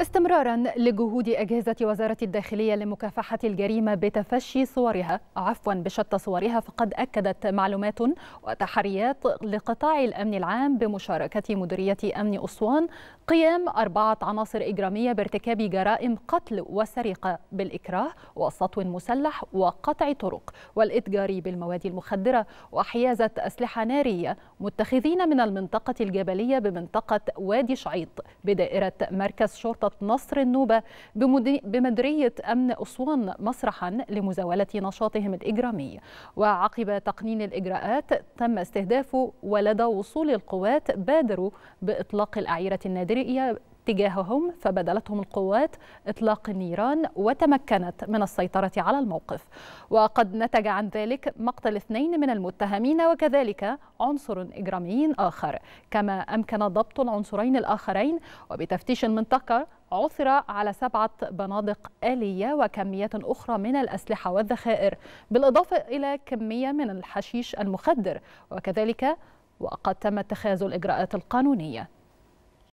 استمرارا لجهود أجهزة وزارة الداخلية لمكافحة الجريمة بتفشي صورها عفوا بشتى صورها فقد أكدت معلومات وتحريات لقطاع الأمن العام بمشاركة مديرية أمن أسوان قيام أربعة عناصر إجرامية بارتكاب جرائم قتل وسرقة بالإكراه وسطو مسلح وقطع طرق والإتجار بالمواد المخدرة وحيازة أسلحة نارية متخذين من المنطقة الجبلية بمنطقة وادي شعيط بدائرة مركز شرطة نصر النوبة بمديرية أمن أسوان مسرحا لمزاولة نشاطهم الإجرامي وعقب تقنين الإجراءات تم استهداف ولدى وصول القوات بادروا بإطلاق الأعيرة النادرية تجاههم فبدلتهم القوات اطلاق النيران وتمكنت من السيطره على الموقف وقد نتج عن ذلك مقتل اثنين من المتهمين وكذلك عنصر اجرامي اخر كما امكن ضبط العنصرين الاخرين وبتفتيش المنطقه عثر على سبعة بنادق آلية وكميات أخرى من الأسلحة والذخائر بالإضافة إلى كمية من الحشيش المخدر وكذلك وقد تم اتخاذ الإجراءات القانونية